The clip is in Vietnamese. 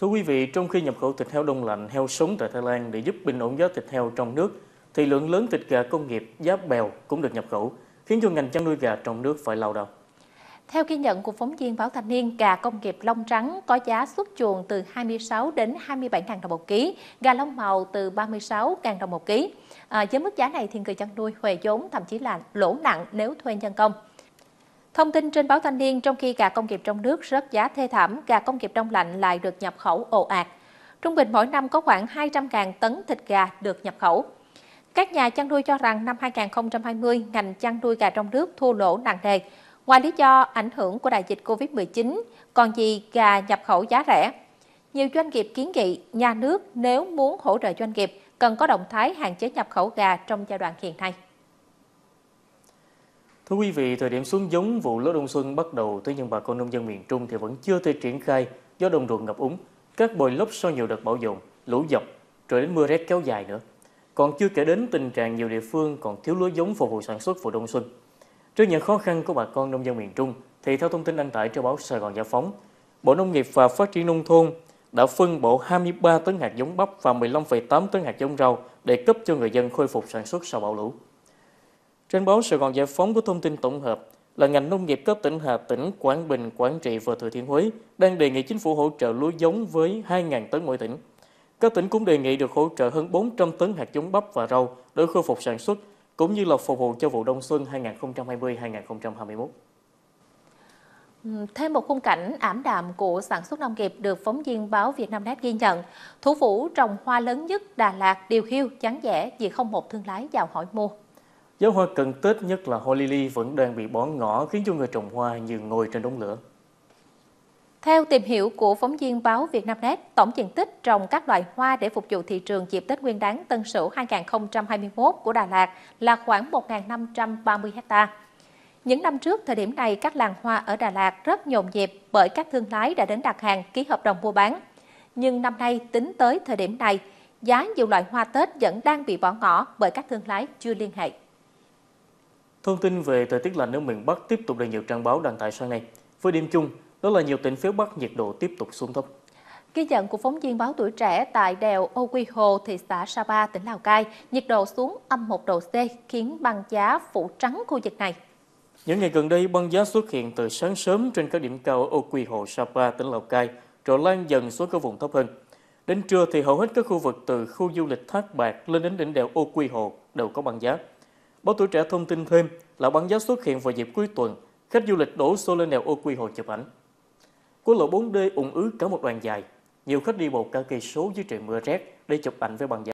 Thưa quý vị, trong khi nhập khẩu thịt heo đông lạnh, heo sống tại Thái Lan để giúp bình ổn giá thịt heo trong nước, thì lượng lớn thịt gà công nghiệp, giá bèo cũng được nhập khẩu, khiến cho ngành chăn nuôi gà trong nước phải lao đao. Theo ghi nhận của phóng viên Báo Thanh Niên, gà công nghiệp lông trắng có giá xuất chuồng từ 26 đến 27.000 đồng một ký, gà lông màu từ 36.000 đồng một ký. À, với mức giá này thì người chăn nuôi huề vốn thậm chí là lỗ nặng nếu thuê nhân công. Thông tin trên báo Thanh niên trong khi gà công nghiệp trong nước rớt giá thê thảm, gà công nghiệp đông lạnh lại được nhập khẩu ồ ạt. Trung bình mỗi năm có khoảng 200.000 tấn thịt gà được nhập khẩu. Các nhà chăn nuôi cho rằng năm 2020, ngành chăn nuôi gà trong nước thua lỗ nặng nề. Ngoài lý do ảnh hưởng của đại dịch Covid-19, còn gì gà nhập khẩu giá rẻ. Nhiều doanh nghiệp kiến nghị nhà nước nếu muốn hỗ trợ doanh nghiệp cần có động thái hạn chế nhập khẩu gà trong giai đoạn hiện nay. Thưa quý vị, thời điểm xuống giống vụ lúa đông xuân bắt đầu, tới nhưng bà con nông dân miền Trung thì vẫn chưa thể triển khai do đồng ruộng ngập úng, các bồi lấp sau nhiều đợt bão dồn, lũ dọc, rồi đến mưa rét kéo dài nữa. Còn chưa kể đến tình trạng nhiều địa phương còn thiếu lúa giống phục vụ sản xuất vụ đông xuân. Trước những khó khăn của bà con nông dân miền Trung, thì theo thông tin đăng tải trên báo Sài Gòn Giải Phóng, Bộ Nông nghiệp và Phát triển Nông thôn đã phân bổ 23 tấn hạt giống bắp và 15,8 tấn hạt giống rau để cấp cho người dân khôi phục sản xuất sau bão lũ. Trên báo Sài Gòn Giải Phóng có thông tin tổng hợp là ngành nông nghiệp các tỉnh Hà Tĩnh, Quảng Bình, Quảng Trị và Thừa Thiên Huế đang đề nghị chính phủ hỗ trợ lúa giống với 2.000 tấn mỗi tỉnh. Các tỉnh cũng đề nghị được hỗ trợ hơn 400 tấn hạt giống bắp và rau để khôi phục sản xuất, cũng như là phục vụ cho vụ đông xuân 2020-2021. Thêm một khung cảnh ảm đạm của sản xuất nông nghiệp được phóng viên báo Việt Nam Net ghi nhận. Thủ phủ trồng hoa lớn nhất Đà Lạt điều hưu chán rẻ vì không một thương lái vào hỏi mua giáo hoa cần Tết nhất là hoa lily vẫn đang bị bỏ ngỏ khiến cho người trồng hoa như ngồi trên đống lửa. Theo tìm hiểu của phóng viên báo Việt Nam Net, tổng diện tích trồng các loại hoa để phục vụ thị trường dịp Tết Nguyên đán Tân Sửu 2021 của Đà Lạt là khoảng 1.530 ha. Những năm trước, thời điểm này các làng hoa ở Đà Lạt rất nhộn nhịp bởi các thương lái đã đến đặt hàng ký hợp đồng mua bán. Nhưng năm nay, tính tới thời điểm này, giá nhiều loại hoa Tết vẫn đang bị bỏ ngỏ bởi các thương lái chưa liên hệ. Thông tin về thời tiết lạnh ở miền Bắc tiếp tục được nhiều trang báo đăng tải sáng nay. Với điểm chung, đó là nhiều tỉnh phía Bắc nhiệt độ tiếp tục xuống thấp. Ghi nhận của phóng viên báo tuổi trẻ tại đèo Ô Quy Hồ, thị xã Sapa, tỉnh Lào Cai, nhiệt độ xuống âm 1 độ C khiến băng giá phủ trắng khu vực này. Những ngày gần đây, băng giá xuất hiện từ sáng sớm trên các điểm cao ở Ô Quy Hồ, Sapa, tỉnh Lào Cai, rồi lan dần xuống các vùng thấp hơn. Đến trưa thì hầu hết các khu vực từ khu du lịch Thác Bạc lên đến đỉnh đèo Ô Quy Hồ đều có băng giá. Báo tuổi trẻ thông tin thêm là băng giá xuất hiện vào dịp cuối tuần, khách du lịch đổ xô lên đèo ô quy hồ chụp ảnh. Quốc lộ 4D ủng ứ cả một đoàn dài, nhiều khách đi bộ cả cây số dưới trời mưa rét để chụp ảnh với băng giá.